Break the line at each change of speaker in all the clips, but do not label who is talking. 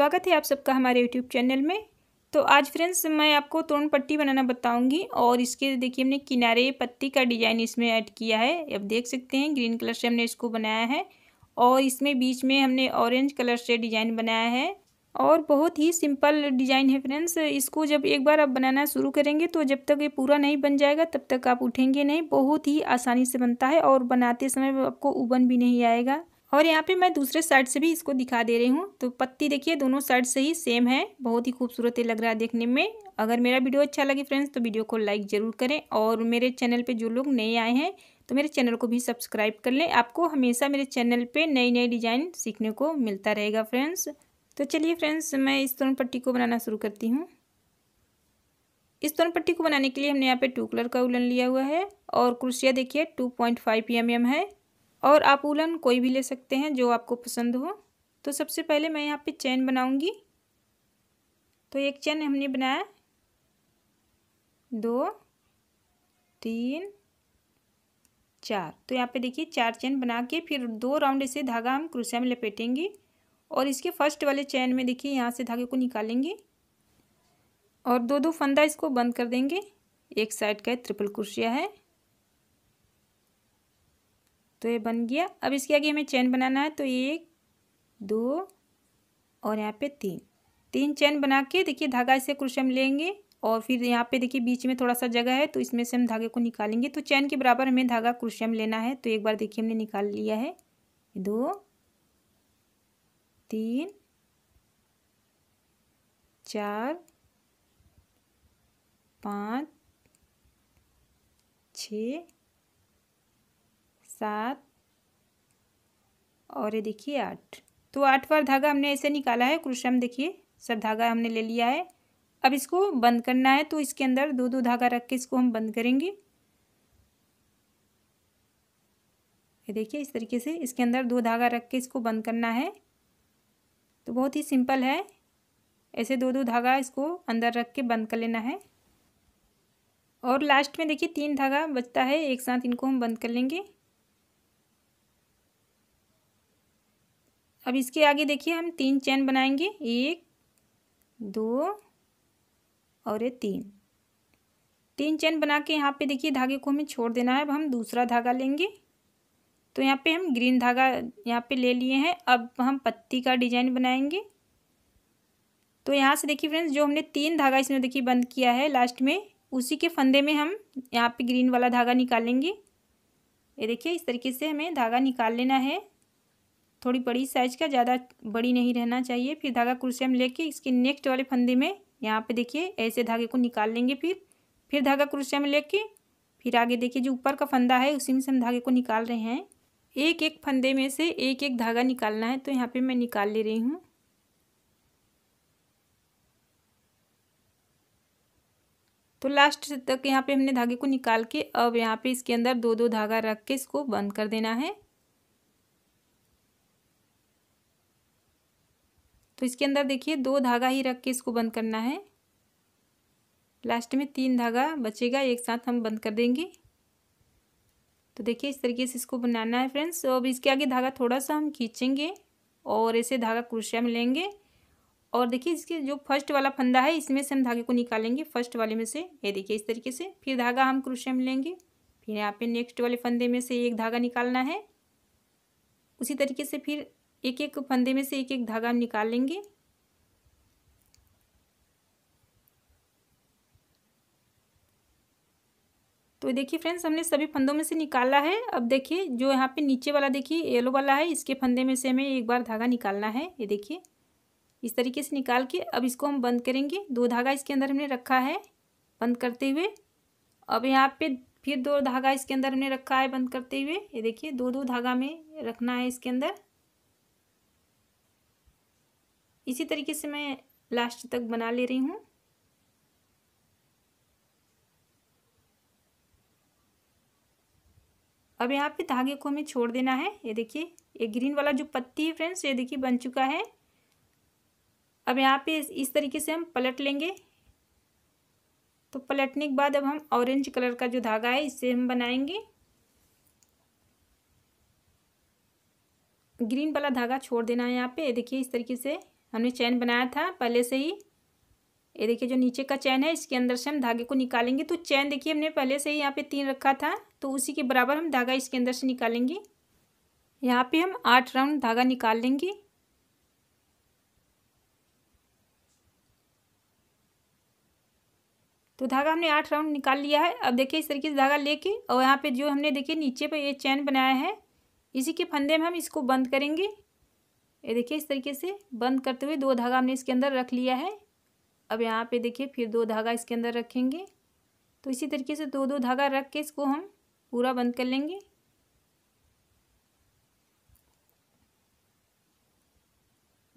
स्वागत है आप सबका हमारे यूट्यूब चैनल में तो आज फ्रेंड्स मैं आपको तोरण पट्टी बनाना बताऊंगी और इसके देखिए हमने किनारे पत्ती का डिजाइन इसमें ऐड किया है अब देख सकते हैं ग्रीन कलर से हमने इसको बनाया है और इसमें बीच में हमने ऑरेंज कलर से डिजाइन बनाया है और बहुत ही सिंपल डिजाइन है फ्रेंड्स इसको जब एक बार आप बनाना शुरू करेंगे तो जब तक ये पूरा नहीं बन जाएगा तब तक आप उठेंगे नहीं बहुत ही आसानी से बनता है और बनाते समय आपको उबन भी नहीं आएगा और यहाँ पे मैं दूसरे साइड से भी इसको दिखा दे रही हूँ तो पत्ती देखिए दोनों साइड से ही सेम है बहुत ही खूबसूरत लग रहा है देखने में अगर मेरा वीडियो अच्छा लगे फ्रेंड्स तो वीडियो को लाइक ज़रूर करें और मेरे चैनल पे जो लोग नए आए हैं तो मेरे चैनल को भी सब्सक्राइब कर लें आपको हमेशा मेरे चैनल पर नई नई डिज़ाइन सीखने को मिलता रहेगा फ्रेंड्स तो चलिए फ्रेंड्स मैं इस तोरण पट्टी को बनाना शुरू करती हूँ इस तोरण पट्टी को बनाने के लिए हमने यहाँ पर टू कलर का उलन लिया हुआ है और क्रुशिया देखिए two point five M M है और आप उलन कोई भी ले सकते हैं जो आपको पसंद हो तो सबसे पहले मैं यहाँ पे चैन बनाऊँगी तो एक चैन हमने बनाया दो तीन चार तो यहाँ पे देखिए चार चैन बना के फिर दो राउंड इसे धागा हम क्रोशिया में लपेटेंगे और इसके फर्स्ट वाले चैन में देखिए यहाँ से धागे को निकालेंगे और दो दो फंदा इसको बंद कर देंगे एक साइड का ट्रिपल क्रोशिया है तो ये बन गया अब इसके आगे हमें चैन बनाना है तो एक दो और यहाँ पे तीन तीन चैन बना के देखिए धागा इसे क्रोशे हम लेंगे और फिर यहाँ पे देखिए बीच में थोड़ा सा जगह है तो इसमें से हम धागे को निकालेंगे तो चैन के बराबर हमें धागा क्रुशियम लेना है तो एक बार देखिए हमने निकाल लिया है दो तीन चार पाँच छ सात और ये देखिए आठ तो आठ बार धागा हमने ऐसे निकाला है में देखिए सब धागा हमने ले लिया है अब इसको बंद करना है तो इसके अंदर दो दो धागा रख के इसको हम बंद करेंगे ये देखिए इस तरीके से इसके अंदर दो धागा रख के इसको बंद करना है तो बहुत ही सिंपल है ऐसे दो दो धागा इसको अंदर रख के बंद कर लेना है और लास्ट में देखिए तीन धागा बचता है एक साथ इनको हम बंद कर लेंगे अब इसके आगे देखिए हम तीन चैन बनाएंगे एक दो और ये तीन तीन चैन बना के यहाँ पे देखिए धागे को हमें छोड़ देना है अब हम दूसरा धागा लेंगे तो यहाँ पे हम ग्रीन धागा यहाँ पे ले लिए हैं अब हम पत्ती का डिजाइन बनाएंगे तो यहाँ से देखिए फ्रेंड्स जो हमने तीन धागा इसमें देखिए बंद किया है लास्ट में उसी के फंदे में हम यहाँ पे ग्रीन वाला धागा निकालेंगे ये देखिए इस तरीके से हमें धागा निकाल लेना है थोड़ी बड़ी साइज का ज़्यादा बड़ी नहीं रहना चाहिए फिर धागा क्रोशिया में लेके इसके नेक्स्ट वाले फंदे में यहाँ पे देखिए ऐसे धागे को निकाल लेंगे फिर फिर धागा क्रोशिया में लेके फिर आगे देखिए जो ऊपर का फंदा है उसी में से हम धागे को निकाल रहे हैं एक एक फंदे में से एक एक धागा निकालना है तो यहाँ पर मैं निकाल ले रही हूँ तो लास्ट तक यहाँ पे हमने धागे को निकाल के अब यहाँ पे इसके अंदर दो दो धागा रख के इसको बंद कर देना है तो इसके अंदर देखिए दो धागा ही रख के इसको बंद करना है लास्ट में तीन धागा बचेगा एक साथ हम बंद कर देंगे तो देखिए इस तरीके से इसको बनाना है फ्रेंड्स अब इसके आगे धागा थोड़ा सा हम खींचेंगे और ऐसे धागा क्रोशिया में लेंगे और देखिए इसके जो फर्स्ट वाला फंदा है इसमें से हम धागे को निकालेंगे फर्स्ट वाले में से ये देखिए इस तरीके से फिर धागा हम क्रोशिया में लेंगे फिर यहाँ पे नेक्स्ट वाले फंदे में से एक धागा निकालना है उसी तरीके से फिर एक एक फंदे में से एक एक धागा निकाल लेंगे तो देखिए फ्रेंड्स हमने सभी फंदों में से निकाला है अब देखिए जो यहाँ पे नीचे वाला देखिए येलो वाला है इसके फंदे में से हमें एक बार धागा निकालना है ये देखिए इस तरीके से निकाल के अब इसको हम बंद करेंगे दो धागा इसके अंदर हमने रखा है बंद करते हुए अब यहाँ पे फिर दो धागा इसके अंदर हमने रखा है बंद करते हुए ये देखिए दो दो धागा में रखना है इसके अंदर इसी तरीके से मैं लास्ट तक बना ले रही हूँ अब यहाँ पे धागे को हमें छोड़ देना है ये देखिए ये ग्रीन वाला जो पत्ती है फ्रेंड्स ये देखिए बन चुका है अब यहाँ पे इस तरीके से हम पलट लेंगे तो पलटने के बाद अब हम ऑरेंज कलर का जो धागा है इससे हम बनाएंगे ग्रीन वाला धागा छोड़ देना है यहाँ पे देखिए इस तरीके से हमने चैन बनाया था पहले से ही ये देखिए जो नीचे का चैन है इसके अंदर से हम धागे को निकालेंगे तो चैन देखिए हमने पहले से ही यहाँ पे तीन रखा था तो उसी के बराबर हम धागा इसके अंदर से निकालेंगे यहाँ पे हम आठ राउंड धागा निकाल लेंगे तो धागा हमने आठ राउंड निकाल लिया है अब देखिए इस तरीके से धागा लेके और यहाँ पे जो हमने देखिए नीचे पर ये चैन बनाया है इसी के फंदे में हम इसको बंद करेंगे ये देखिए इस तरीके से बंद करते हुए दो धागा हमने इसके अंदर रख लिया है अब यहाँ पे देखिए फिर दो धागा इसके अंदर रखेंगे तो इसी तरीके से दो दो धागा रख के इसको हम पूरा बंद कर लेंगे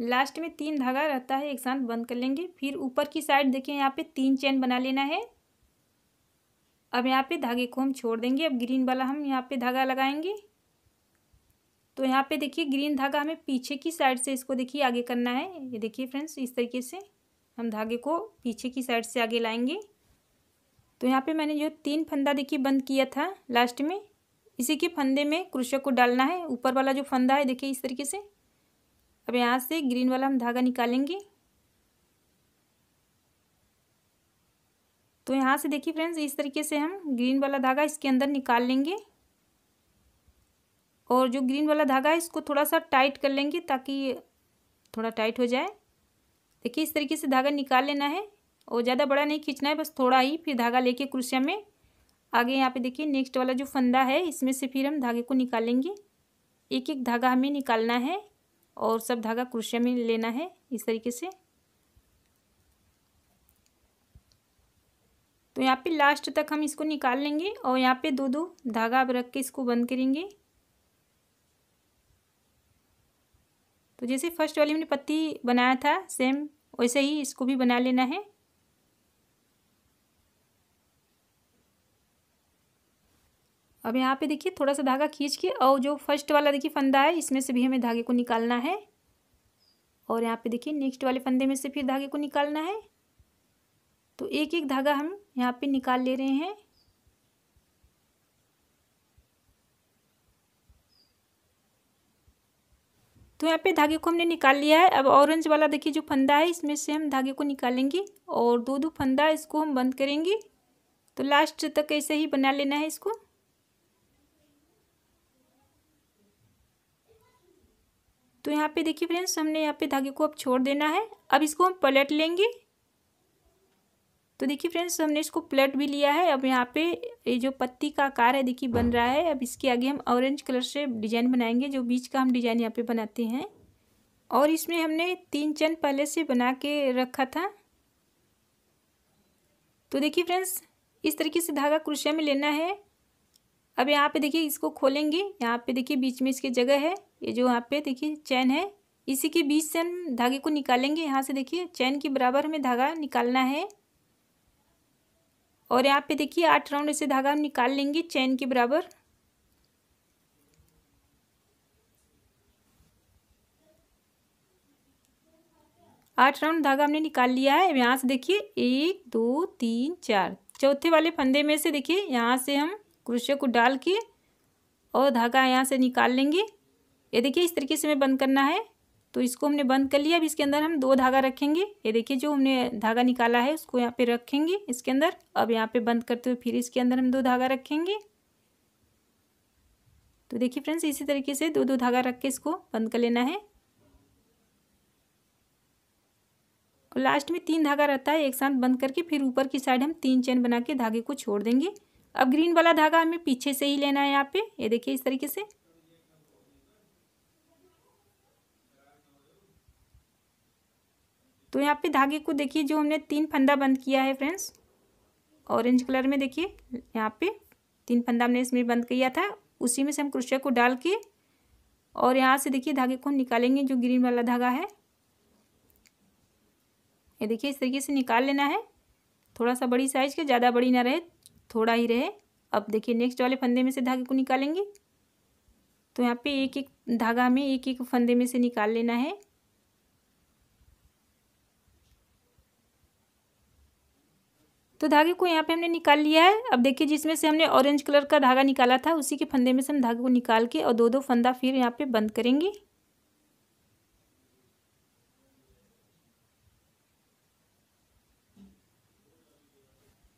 लास्ट में तीन धागा रहता है एक साथ बंद कर लेंगे फिर ऊपर की साइड देखिए यहाँ पे तीन चैन बना लेना है अब यहाँ पे धागे को हम छोड़ देंगे अब ग्रीन वाला हम यहाँ पे धागा लगाएंगे तो यहाँ पे देखिए ग्रीन धागा हमें पीछे की साइड से इसको देखिए आगे करना है ये देखिए फ्रेंड्स इस तरीके से हम धागे को पीछे की साइड से आगे लाएंगे तो यहाँ पे मैंने जो तीन फंदा देखिए बंद किया था लास्ट में इसी के फंदे में क्रोशिया को डालना है ऊपर वाला जो फंदा है देखिए इस तरीके से अब यहाँ से ग्रीन वाला हम धागा निकालेंगे तो यहाँ से देखिए फ्रेंड्स इस तरीके से हम ग्रीन वाला धागा इसके अंदर निकाल लेंगे और जो ग्रीन वाला धागा है इसको थोड़ा सा टाइट कर लेंगे ताकि थोड़ा टाइट हो जाए देखिए इस तरीके से धागा निकाल लेना है और ज़्यादा बड़ा नहीं खींचना है बस थोड़ा ही फिर धागा लेके क्रुशिया में आगे यहाँ पे देखिए नेक्स्ट वाला जो फंदा है इसमें से फिर हम धागे को निकालेंगे एक एक धागा हमें निकालना है और सब धागा क्रुशिया में लेना है इस तरीके से तो यहाँ पे लास्ट तक हम इसको निकाल लेंगे और यहाँ पे दो दो धागा आप रख के इसको बंद करेंगे तो जैसे फर्स्ट वाली हमने पत्ती बनाया था सेम वैसे ही इसको भी बना लेना है अब यहाँ पे देखिए थोड़ा सा धागा खींच के और जो फर्स्ट वाला देखिए फंदा है इसमें से भी हमें धागे को निकालना है और यहाँ पे देखिए नेक्स्ट वाले फंदे में से फिर धागे को निकालना है तो एक एक धागा हम यहाँ पे निकाल ले रहे हैं तो यहाँ पे धागे को हमने निकाल लिया है अब ऑरेंज वाला देखिए जो फंदा है इसमें से हम धागे को निकालेंगे और दो दो फंदा इसको हम बंद करेंगे तो लास्ट तक ऐसे ही बना लेना है इसको तो यहाँ पे देखिए फ्रेंड्स हमने यहाँ पे धागे को अब छोड़ देना है अब इसको हम पलट लेंगे तो देखिए फ्रेंड्स हमने इसको प्लेट भी लिया है अब यहाँ पे ये जो पत्ती का आकार है देखिए बन रहा है अब इसके आगे हम ऑरेंज कलर से डिजाइन बनाएंगे जो बीच का हम डिजाइन यहाँ पे बनाते हैं और इसमें हमने तीन चंद पहले से बना के रखा था तो देखिए फ्रेंड्स इस तरीके से धागा क्रुशिया में लेना है अब यहाँ पे देखिए इसको खोलेंगे यहाँ पे देखिए बीच में इसके जगह है ये जो यहाँ पे देखिए चैन है इसी के बीच से हम धागे को निकालेंगे यहाँ से देखिए चैन के बराबर हमें धागा निकालना है और यहाँ पे देखिए आठ राउंड ऐसे धागा हम निकाल लेंगे चैन के बराबर आठ राउंड धागा हमने निकाल लिया है यहाँ से देखिए एक दो तीन चार चौथे वाले फंदे में से देखिए यहाँ से हम क्रोशिया को डाल के और धागा यहाँ से निकाल लेंगे ये देखिए इस तरीके से हमें बंद करना है तो इसको हमने बंद कर लिया अब इसके अंदर हम दो धागा रखेंगे ये देखिए जो हमने धागा निकाला है उसको यहाँ पे रखेंगे इसके अंदर अब यहाँ पे बंद करते हुए फिर इसके अंदर हम दो धागा रखेंगे तो देखिए फ्रेंड्स इसी तरीके से दो दो धागा रख के इसको बंद कर लेना है और लास्ट में तीन धागा रहता है एक साथ बंद करके फिर ऊपर की साइड हम तीन चैन बना के धागे को छोड़ देंगे अब ग्रीन वाला धागा हमें पीछे से ही लेना है यहाँ पे ये देखिए इस तरीके से तो यहाँ पे धागे को देखिए जो हमने तीन फंदा बंद किया है फ्रेंड्स ऑरेंज कलर में देखिए यहाँ पे तीन फंदा हमने इसमें बंद किया था उसी में से हम क्रोशिया को डाल के और यहाँ से देखिए धागे को हम निकालेंगे जो ग्रीन वाला धागा है ये देखिए इस तरीके से निकाल लेना है थोड़ा सा बड़ी साइज का ज़्यादा बड़ी ना रहे थोड़ा ही रहे अब देखिए नेक्स्ट वाले फंदे में से धागे को निकालेंगे तो यहाँ पे एक एक धागा में एक एक फंदे में से निकाल लेना है तो धागे को यहाँ पे हमने निकाल लिया है अब देखिए जिसमें से हमने ऑरेंज कलर का धागा निकाला था उसी के फंदे में से हम धागे को निकाल के और दो दो फंदा फिर यहाँ पे बंद करेंगे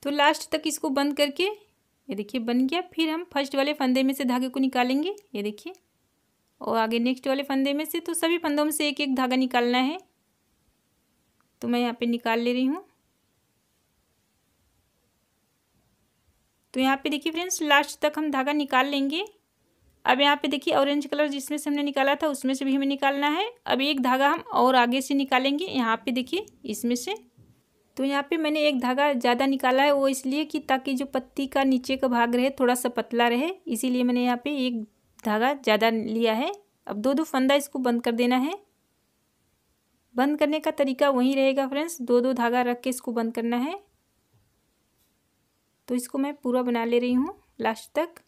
तो लास्ट तक इसको बंद करके ये देखिए बन गया फिर हम फर्स्ट वाले फंदे में से धागे को निकालेंगे ये देखिए और आगे नेक्स्ट वाले फंदे में से तो सभी फंदों में से एक एक धागा निकालना है तो मैं यहाँ पे निकाल ले रही हूँ तो यहाँ पे देखिए फ्रेंड्स लास्ट तक हम धागा निकाल लेंगे अब यहाँ पे देखिए ऑरेंज कलर जिसमें से हमने निकाला था उसमें से भी हमें निकालना है अब एक धागा हम और आगे से निकालेंगे यहाँ पे देखिए इसमें से तो यहाँ पे मैंने एक धागा ज़्यादा निकाला है वो इसलिए कि ताकि जो पत्ती का नीचे का भाग रहे थोड़ा सा पतला रहे इसीलिए मैंने यहाँ पर एक धागा ज़्यादा लिया है अब दो दो फंदा इसको बंद कर देना है बंद करने का तरीका वही रहेगा फ्रेंड्स दो दो धागा रख के इसको बंद करना है तो इसको मैं पूरा बना ले रही हूँ लास्ट तक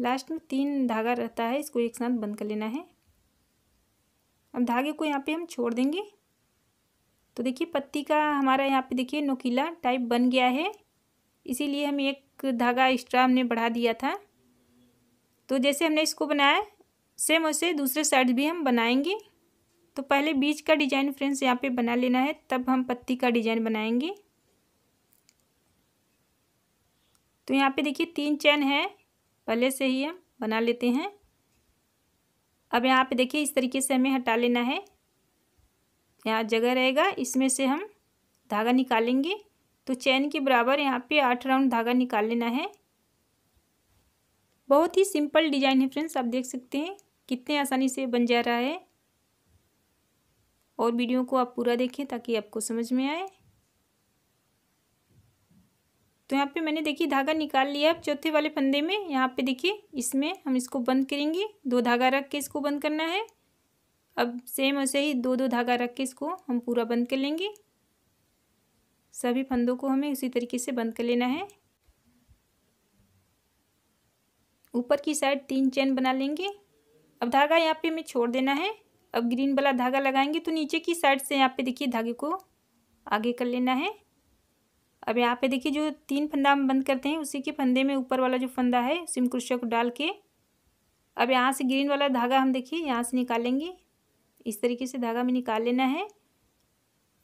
लास्ट में तीन धागा रहता है इसको एक साथ बंद कर लेना है अब धागे को यहाँ पे हम छोड़ देंगे तो देखिए पत्ती का हमारा यहाँ पे देखिए नोकीला टाइप बन गया है इसीलिए हम एक धागा एक्स्ट्रा हमने बढ़ा दिया था तो जैसे हमने इसको बनाया सेम उसे दूसरे साइड भी हम बनाएंगे तो पहले बीज का डिजाइन फ्रेंड्स यहाँ पे बना लेना है तब हम पत्ती का डिजाइन बनाएंगे तो यहाँ पे देखिए तीन चैन है पहले से ही हम बना लेते हैं अब यहाँ पे देखिए इस तरीके से हमें हटा लेना है यहाँ जगह रहेगा इसमें से हम धागा निकालेंगे तो चैन के बराबर यहाँ पे आठ राउंड धागा निकाल लेना है बहुत ही सिंपल डिजाइन है फ्रेंड्स आप देख सकते हैं कितने आसानी से बन जा रहा है और वीडियो को आप पूरा देखें ताकि आपको समझ में आए तो यहाँ पे मैंने देखिए धागा निकाल लिया अब चौथे वाले फंदे में यहाँ पे देखिए इसमें हम इसको बंद करेंगे दो धागा रख के इसको बंद करना है अब सेम ऐसे ही दो दो धागा रख के इसको हम पूरा बंद कर लेंगे सभी फंदों को हमें उसी तरीके से बंद कर लेना है ऊपर की साइड तीन चेन बना लेंगे अब धागा यहाँ पे हमें छोड़ देना है अब ग्रीन वाला धागा लगाएंगे तो नीचे की साइड से यहाँ पे देखिए धागे को आगे कर लेना है अब यहाँ पे देखिए जो तीन फंदा हम बंद करते हैं उसी के फंदे में ऊपर वाला जो फंदा है सिम क्रोशिया को डाल के अब यहाँ से ग्रीन वाला धागा हम देखिए यहाँ से निकालेंगे इस तरीके से धागा में निकाल लेना है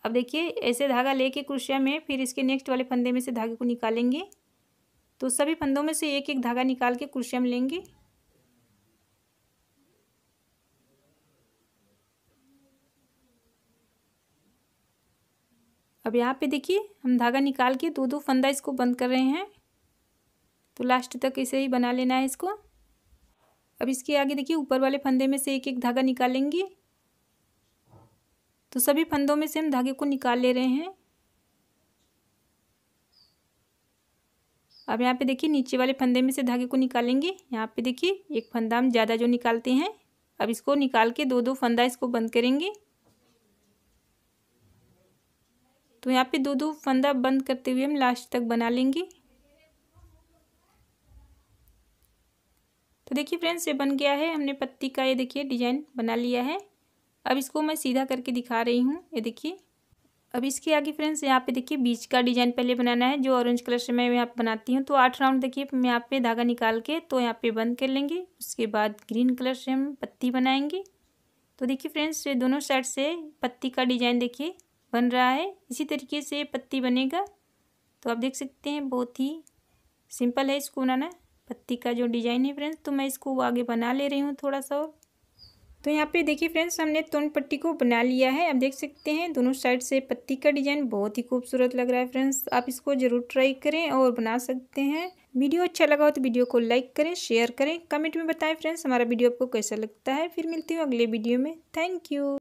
अब देखिए ऐसे धागा लेके क्रोशिया में फिर इसके नेक्स्ट वाले फंदे में से धागे को निकालेंगे तो सभी फंदों में से एक एक धागा निकाल के क्रोशिया में लेंगे अब यहाँ पे देखिए हम धागा निकाल के दो दो फंदा इसको बंद कर रहे हैं तो लास्ट तक इसे ही बना लेना है इसको अब इसके आगे देखिए ऊपर वाले फंदे में से एक एक धागा निकालेंगे तो सभी फंदों में से हम धागे को निकाल ले रहे हैं अब यहाँ पे देखिए नीचे वाले फंदे में से धागे को निकालेंगे यहाँ पे देखिए एक फंदा हम ज़्यादा जो निकालते हैं अब इसको निकाल के दो दो फंदा इसको बंद करेंगे तो यहाँ पे दो दो फंदा बंद करते हुए हम लास्ट तक बना लेंगे तो देखिए फ्रेंड्स ये बन गया है हमने पत्ती का ये देखिए डिजाइन बना लिया है अब इसको मैं सीधा करके दिखा रही हूँ ये देखिए अब इसके आगे फ्रेंड्स यहाँ पे देखिए बीच का डिजाइन पहले बनाना है जो ऑरेंज कलर से मैं यहाँ बनाती हूँ तो आठ राउंड देखिए मैं यहाँ पे धागा निकाल के तो यहाँ पे बंद कर लेंगे उसके बाद ग्रीन कलर से हम पत्ती बनाएंगे तो देखिए फ्रेंड्स ये दोनों साइड से पत्ती का डिजाइन देखिए बन रहा है इसी तरीके से पत्ती बनेगा तो आप देख सकते हैं बहुत ही सिंपल है इसको बनाना पत्ती का जो डिजाइन है फ्रेंड्स तो मैं इसको आगे बना ले रही हूँ थोड़ा सा और तो यहाँ पे देखिए फ्रेंड्स हमने तोन पट्टी को बना लिया है अब देख सकते हैं दोनों साइड से पत्ती का डिजाइन बहुत ही खूबसूरत लग रहा है फ्रेंड्स आप इसको जरूर ट्राई करें और बना सकते हैं वीडियो अच्छा लगा हो तो वीडियो को लाइक करें शेयर करें कमेंट में बताएं फ्रेंड्स हमारा वीडियो आपको कैसा लगता है फिर मिलती हूँ अगले वीडियो में थैंक यू